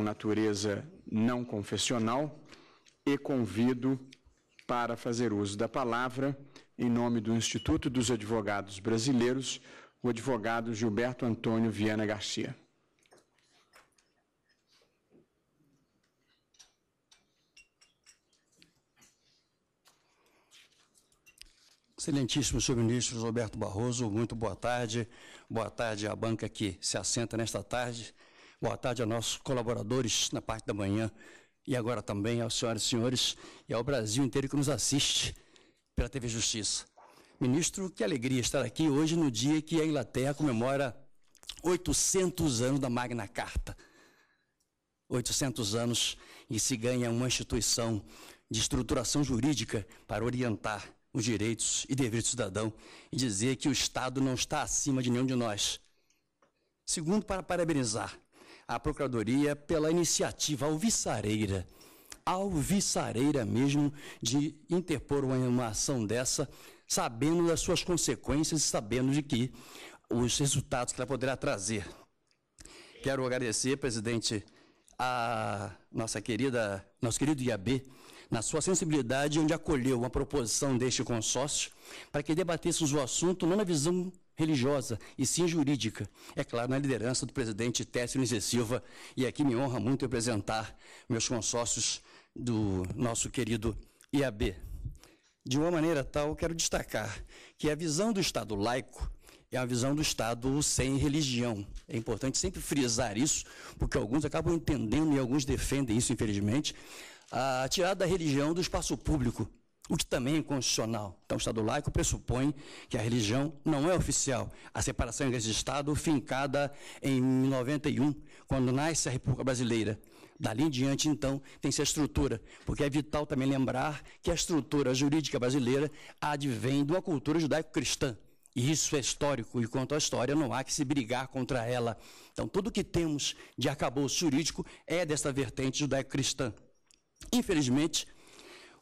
com natureza não confessional e convido para fazer uso da palavra, em nome do Instituto dos Advogados Brasileiros, o advogado Gilberto Antônio Viana Garcia. Excelentíssimo subministro Roberto Barroso, muito boa tarde. Boa tarde à banca que se assenta nesta tarde Boa tarde a nossos colaboradores na parte da manhã e agora também aos senhoras e senhores e ao Brasil inteiro que nos assiste pela TV Justiça. Ministro, que alegria estar aqui hoje no dia que a Inglaterra comemora 800 anos da Magna Carta. 800 anos e se ganha uma instituição de estruturação jurídica para orientar os direitos e deveres do cidadão e dizer que o Estado não está acima de nenhum de nós. Segundo, para parabenizar à Procuradoria pela iniciativa alvissareira, alvissareira mesmo, de interpor uma, uma ação dessa, sabendo das suas consequências e sabendo de que os resultados que ela poderá trazer. Quero agradecer, presidente, a nossa querida, nosso querido IAB, na sua sensibilidade, onde acolheu uma proposição deste consórcio para que debatêssemos o assunto não na visão religiosa e sim jurídica. É claro, na liderança do presidente Tércio Lins Silva, e aqui me honra muito apresentar meus consórcios do nosso querido IAB. De uma maneira tal, quero destacar que a visão do Estado laico é a visão do Estado sem religião. É importante sempre frisar isso, porque alguns acabam entendendo e alguns defendem isso, infelizmente, a tirada da religião do espaço público o que também é inconstitucional. Então, o Estado laico pressupõe que a religião não é oficial. A separação igreja de Estado, fincada em 91, quando nasce a República Brasileira. Dali em diante, então, tem-se a estrutura, porque é vital também lembrar que a estrutura jurídica brasileira advém de uma cultura judaico-cristã. E isso é histórico, e quanto à história, não há que se brigar contra ela. Então, tudo que temos de acabouço jurídico é desta vertente judaico-cristã. Infelizmente,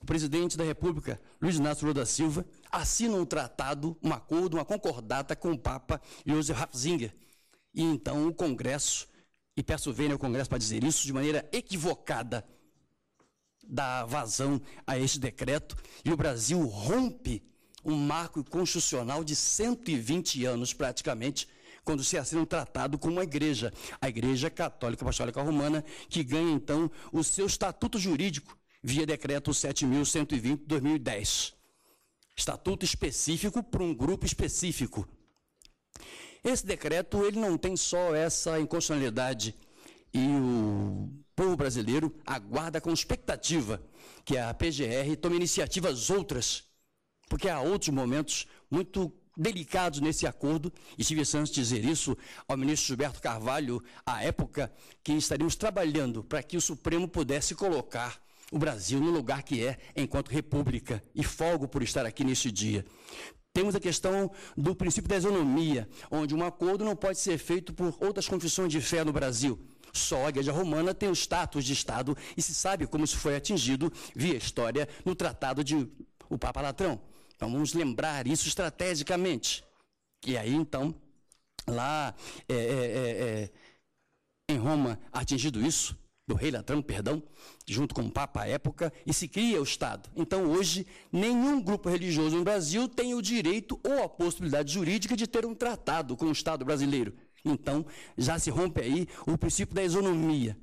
o presidente da República, Luiz Inácio Lula da Silva, assina um tratado, um acordo, uma concordata com o Papa Josef Ratzinger. E então o Congresso, e peço vênia ao Congresso para dizer isso de maneira equivocada, dá vazão a este decreto e o Brasil rompe um marco constitucional de 120 anos praticamente, quando se assina um tratado com uma igreja, a Igreja Católica Apostólica Romana, que ganha então o seu estatuto jurídico via decreto 7.120 de 2010. Estatuto específico para um grupo específico. Esse decreto ele não tem só essa inconstitucionalidade e o povo brasileiro aguarda com expectativa que a PGR tome iniciativas outras, porque há outros momentos muito delicados nesse acordo, e tive Santos dizer isso ao ministro Gilberto Carvalho, à época que estaríamos trabalhando para que o Supremo pudesse colocar o Brasil no lugar que é enquanto república e folgo por estar aqui neste dia. Temos a questão do princípio da isonomia, onde um acordo não pode ser feito por outras confissões de fé no Brasil. Só a Igreja Romana tem o status de Estado e se sabe como isso foi atingido via história no Tratado de o Papa Latrão. Então vamos lembrar isso estrategicamente. E aí então, lá é, é, é, é em Roma, atingido isso, do rei Latrão, perdão, junto com o Papa à época, e se cria o Estado. Então, hoje, nenhum grupo religioso no Brasil tem o direito ou a possibilidade jurídica de ter um tratado com o Estado brasileiro. Então, já se rompe aí o princípio da isonomia.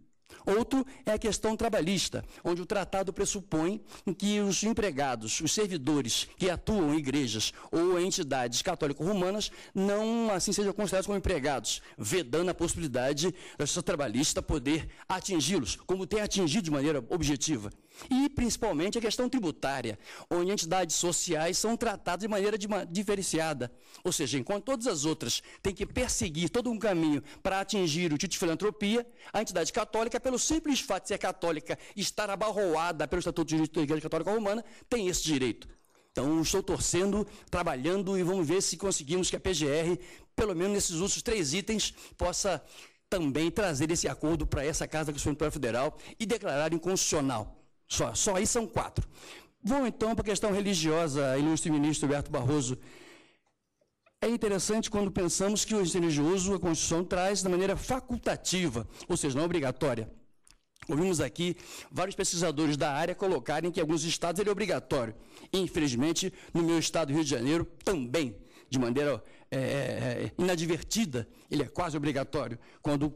Outro é a questão trabalhista, onde o tratado pressupõe que os empregados, os servidores que atuam em igrejas ou em entidades católico-romanas não assim sejam considerados como empregados, vedando a possibilidade da justiça trabalhista poder atingi-los, como tem atingido de maneira objetiva. E principalmente a questão tributária, onde entidades sociais são tratadas de maneira de diferenciada. Ou seja, enquanto todas as outras têm que perseguir todo um caminho para atingir o título de filantropia, a entidade católica, pelo simples fato de ser católica e estar abarroada pelo Estatuto de Direito da Igreja Católica Romana, tem esse direito. Então, estou torcendo, trabalhando e vamos ver se conseguimos que a PGR, pelo menos nesses outros três itens, possa também trazer esse acordo para essa Casa do Supremo Federal e declarar inconstitucional. Só, só aí são quatro. Vou então para a questão religiosa, ilustre ministro Roberto Barroso. É interessante quando pensamos que o religioso a Constituição traz de maneira facultativa, ou seja, não é obrigatória. Ouvimos aqui vários pesquisadores da área colocarem que em alguns estados ele é obrigatório. Infelizmente, no meu estado, Rio de Janeiro, também, de maneira é, é, é inadvertida, ele é quase obrigatório, quando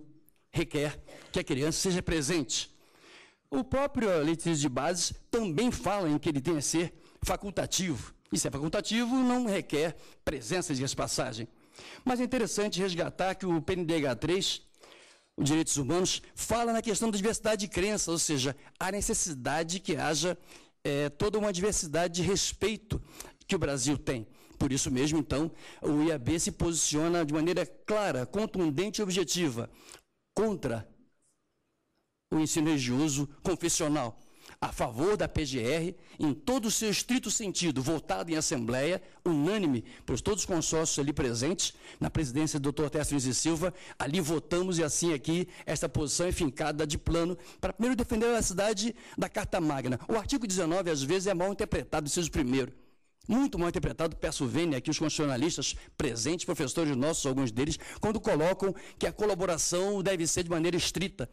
requer que a criança seja presente. O próprio litígio de bases também fala em que ele tem a ser facultativo. E se é facultativo, não requer presença de passagem. Mas é interessante resgatar que o PNDH 3, os direitos humanos, fala na questão da diversidade de crenças, ou seja, a necessidade que haja é, toda uma diversidade de respeito que o Brasil tem. Por isso mesmo, então, o IAB se posiciona de maneira clara, contundente e objetiva contra o ensino religioso confessional, a favor da PGR em todo o seu estrito sentido, votado em assembleia, unânime, por todos os consórcios ali presentes, na presidência do Dr. Tércio e Silva, ali votamos e assim aqui esta posição é fincada de plano para primeiro defender a cidade da Carta Magna. O artigo 19 às vezes é mal interpretado, seja o primeiro. Muito mal interpretado, peço vênia aqui os constitucionalistas presentes, professores nossos, alguns deles, quando colocam que a colaboração deve ser de maneira estrita.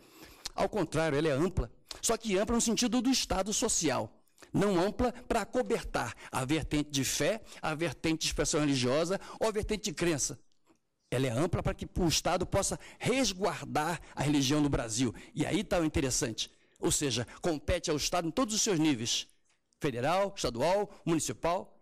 Ao contrário, ela é ampla. Só que ampla no sentido do estado social. Não ampla para cobertar, a vertente de fé, a vertente de expressão religiosa ou a vertente de crença. Ela é ampla para que o Estado possa resguardar a religião no Brasil. E aí está o interessante. Ou seja, compete ao Estado em todos os seus níveis: federal, estadual, municipal.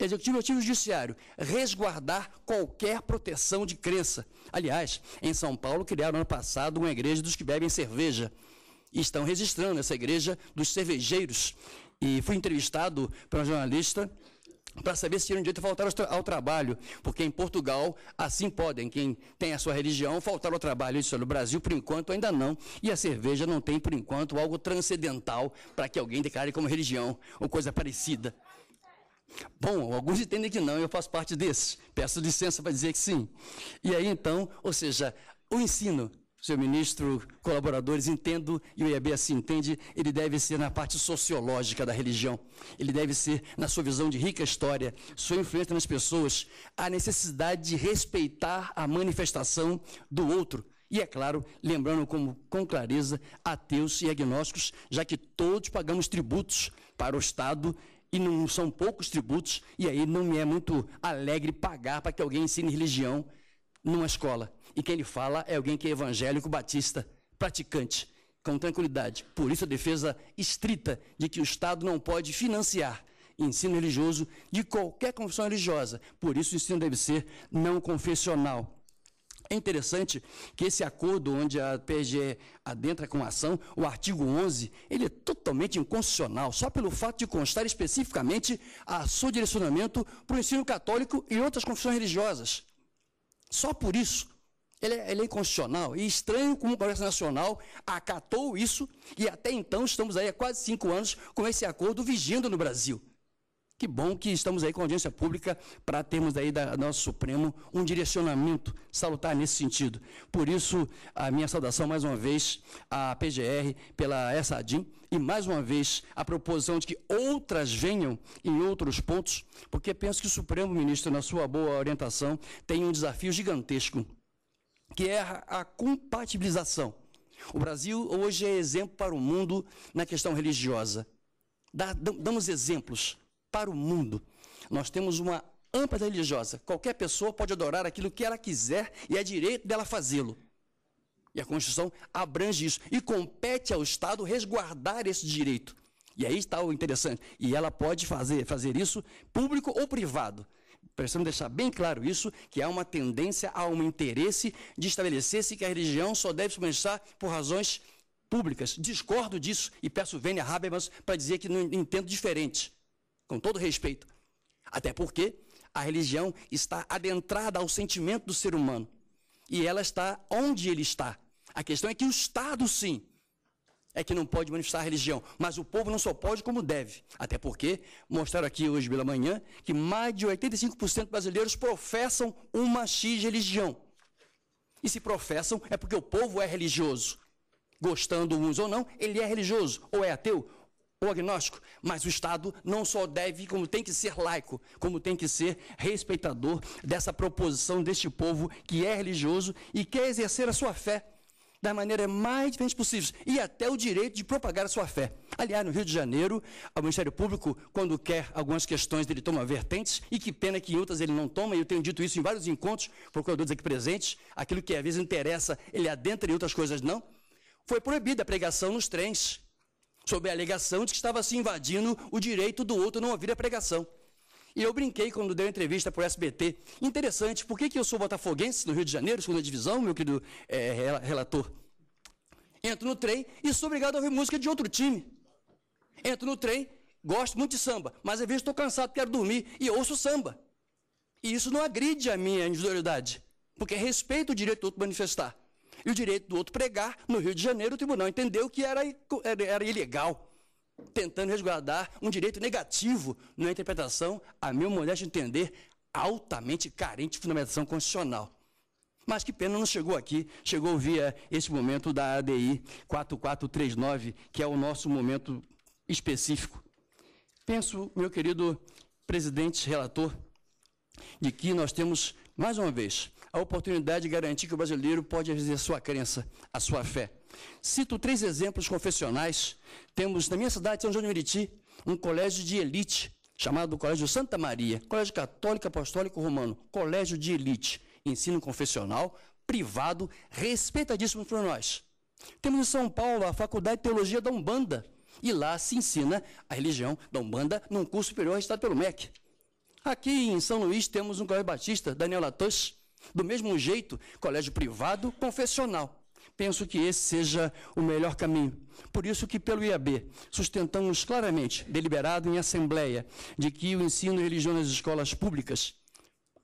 Executivo o Executivo Judiciário, resguardar qualquer proteção de crença. Aliás, em São Paulo criaram ano passado uma igreja dos que bebem cerveja. E estão registrando essa igreja dos cervejeiros. E fui entrevistado por uma jornalista para saber se tinham direito a faltar ao, trabalho, porque em Portugal assim podem, quem tem a sua religião, faltar ao trabalho. Isso é, no Brasil, por enquanto, ainda não, e a cerveja não tem, por enquanto, algo transcendental para que alguém declare como religião ou coisa parecida. Bom, alguns entendem que não, eu faço parte desses. Peço licença para dizer que sim. E aí então, ou seja, o ensino, seu ministro, colaboradores, entendo, e o IAB assim entende, ele deve ser na parte sociológica da religião. Ele deve ser na sua visão de rica história, sua influência nas pessoas, a necessidade de respeitar a manifestação do outro. E é claro, lembrando como, com clareza ateus e agnósticos, já que todos pagamos tributos para o Estado e não são poucos tributos, e aí não me é muito alegre pagar para que alguém ensine religião numa escola. E quem ele fala é alguém que é evangélico, batista, praticante, com tranquilidade. Por isso a defesa estrita de que o Estado não pode financiar ensino religioso de qualquer confissão religiosa. Por isso o ensino deve ser não confessional. É interessante que esse acordo onde a PGE adentra com a ação, o artigo 11, ele é totalmente inconstitucional, só pelo fato de constar especificamente a seu direcionamento para o ensino católico e outras confissões religiosas. Só por isso. Ele é, ele é inconstitucional e estranho como o Congresso Nacional acatou isso e até então estamos aí há quase cinco anos com esse acordo vigindo no Brasil. Que bom que estamos aí com audiência pública para termos aí da nosso Supremo um direcionamento salutar nesse sentido. Por isso, a minha saudação mais uma vez à PGR pela ESADIM e mais uma vez a proposição de que outras venham em outros pontos, porque penso que o Supremo, ministro, na sua boa orientação, tem um desafio gigantesco, que é a compatibilização. O Brasil hoje é exemplo para o mundo na questão religiosa. damos exemplos para o mundo. Nós temos uma ampla religiosa. Qualquer pessoa pode adorar aquilo que ela quiser e é direito dela fazê-lo. E a Constituição abrange isso e compete ao Estado resguardar esse direito. E aí está o interessante. E ela pode fazer, fazer isso público ou privado. Precisamos deixar bem claro isso, que há uma tendência, há um interesse de estabelecer-se que a religião só deve se manifestar por razões públicas. Discordo disso e peço vênia Habermas para dizer que não entendo diferente com todo respeito. Até porque a religião está adentrada ao sentimento do ser humano. E ela está onde ele está. A questão é que o Estado, sim, é que não pode manifestar a religião. Mas o povo não só pode como deve. Até porque mostraram aqui hoje pela manhã que mais de 85% brasileiros professam uma X religião. E se professam é porque o povo é religioso. Gostando uns ou não, ele é religioso, ou é ateu, ou agnóstico, mas o Estado não só deve, como tem que ser laico, como tem que ser respeitador dessa proposição deste povo que é religioso e quer exercer a sua fé da maneira mais diferente possível e até o direito de propagar a sua fé. Aliás, no Rio de Janeiro, o Ministério Público, quando quer algumas questões, ele toma vertentes e que pena que em outras ele não toma. E eu tenho dito isso em vários encontros, procuradores aqui presentes, aquilo que às vezes interessa, ele adentra e outras coisas não. Foi proibida a pregação nos trens sob a alegação de que estava se invadindo o direito do outro não ouvir a pregação. E eu brinquei quando dei uma entrevista para o SBT. Interessante, por que, que eu sou botafoguense no Rio de Janeiro, segunda divisão, meu querido é, relator? Entro no trem e sou obrigado a ouvir música de outro time. Entro no trem, gosto muito de samba, mas às vezes estou cansado, quero dormir e ouço samba. E isso não agride a minha individualidade, porque respeito o direito do outro manifestar e o direito do outro pregar. No Rio de Janeiro, o tribunal entendeu que era, era ilegal, tentando resguardar um direito negativo na interpretação, a meu modesto entender, altamente carente de fundamentação constitucional. Mas que pena não chegou aqui, chegou via esse momento da ADI 4439, que é o nosso momento específico. Penso, meu querido presidente relator, de que nós temos mais uma vez, a oportunidade de garantir que o brasileiro pode exercer sua crença, a sua fé. Cito três exemplos confessionais. Temos na minha cidade, São João de Meriti, um colégio de elite, chamado Colégio Santa Maria, Colégio Católico Apostólico Romano, colégio de elite, ensino confessional, privado, respeitadíssimo por nós. Temos em São Paulo a Faculdade de Teologia da Umbanda, e lá se ensina a religião da Umbanda num curso superior registrado pelo MEC. Aqui em São Luís temos um Gabriel Batista, Daniel Latos, do mesmo jeito, colégio privado, confessional. Penso que esse seja o melhor caminho. Por isso que, pelo IAB, sustentamos claramente, deliberado em assembleia, de que o ensino religioso religião nas escolas públicas,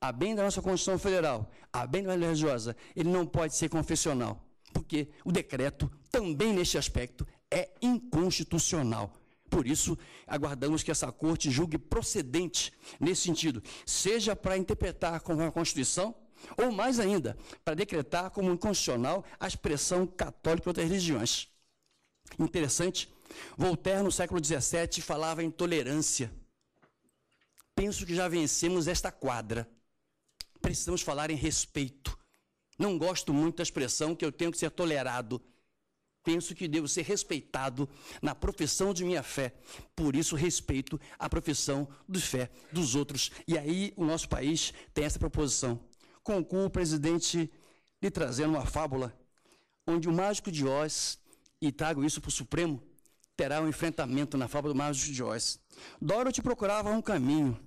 a bem da nossa Constituição Federal, a bem da religiosa, ele não pode ser confessional, porque o decreto, também neste aspecto, é inconstitucional. Por isso, aguardamos que essa corte julgue procedente nesse sentido, seja para interpretar como a Constituição, ou mais ainda, para decretar como inconstitucional a expressão católica outras religiões. Interessante, Voltaire, no século XVII, falava em tolerância. Penso que já vencemos esta quadra. Precisamos falar em respeito. Não gosto muito da expressão que eu tenho que ser tolerado penso que devo ser respeitado na profissão de minha fé. Por isso, respeito a profissão de fé dos outros. E aí, o nosso país tem essa proposição. Concluo, o presidente, lhe trazendo uma fábula onde o mágico de Oz, e trago isso para o Supremo, terá um enfrentamento na fábula do mágico de Oz. Dorothy procurava um caminho,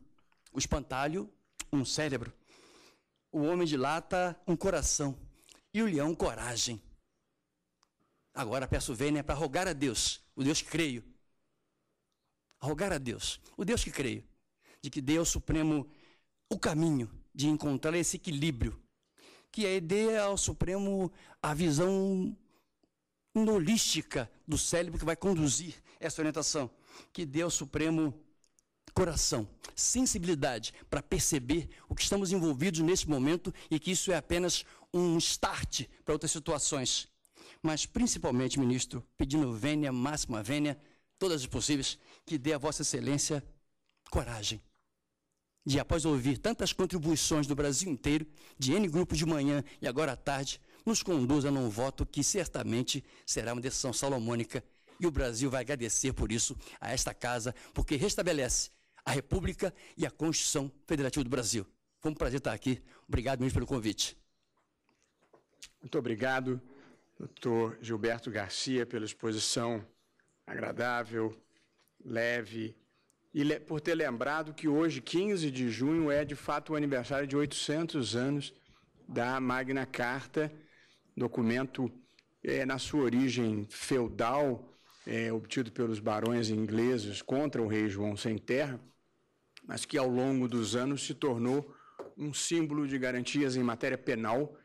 o espantalho, um cérebro, o homem de lata, um coração, e o leão, coragem. Agora peço vênia para rogar a Deus, o Deus que creio. Rogar a Deus, o Deus que creio, de que Deus Supremo o caminho de encontrar esse equilíbrio, que é dê ao Supremo a visão holística do cérebro que vai conduzir essa orientação, que dê ao Supremo coração, sensibilidade para perceber o que estamos envolvidos neste momento e que isso é apenas um start para outras situações mas principalmente, ministro, pedindo vênia, máxima vênia, todas as possíveis, que dê a Vossa Excelência coragem de, após ouvir tantas contribuições do Brasil inteiro, de N grupos de manhã e agora à tarde, nos conduza num voto que certamente será uma decisão salomônica e o Brasil vai agradecer por isso a esta casa, porque restabelece a República e a Constituição Federativa do Brasil. Foi um prazer estar aqui. Obrigado mesmo pelo convite. Muito obrigado doutor Gilberto Garcia pela exposição agradável, leve, e por ter lembrado que hoje, 15 de junho, é de fato o aniversário de 800 anos da Magna Carta, documento é, na sua origem feudal, é, obtido pelos barões ingleses contra o rei João sem terra, mas que ao longo dos anos se tornou um símbolo de garantias em matéria penal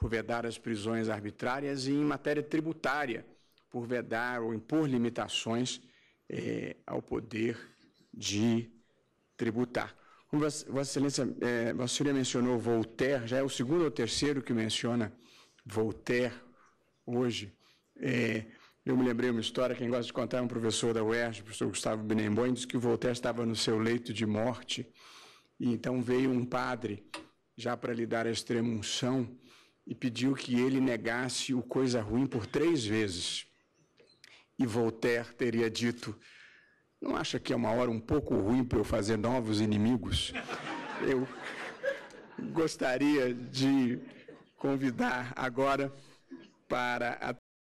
por vedar as prisões arbitrárias e em matéria tributária, por vedar ou impor limitações é, ao poder de tributar. Como Vossa Excelência, é, Vossa mencionou Voltaire, já é o segundo ou terceiro que menciona Voltaire hoje. É, eu me lembrei uma história, quem gosta de contar é um professor da UERJ, o professor Gustavo Binemboim, disse que Voltaire estava no seu leito de morte e então veio um padre já para lhe dar a extremunção e pediu que ele negasse o coisa ruim por três vezes. E Voltaire teria dito: Não acha que é uma hora um pouco ruim para eu fazer novos inimigos? Eu gostaria de convidar agora para a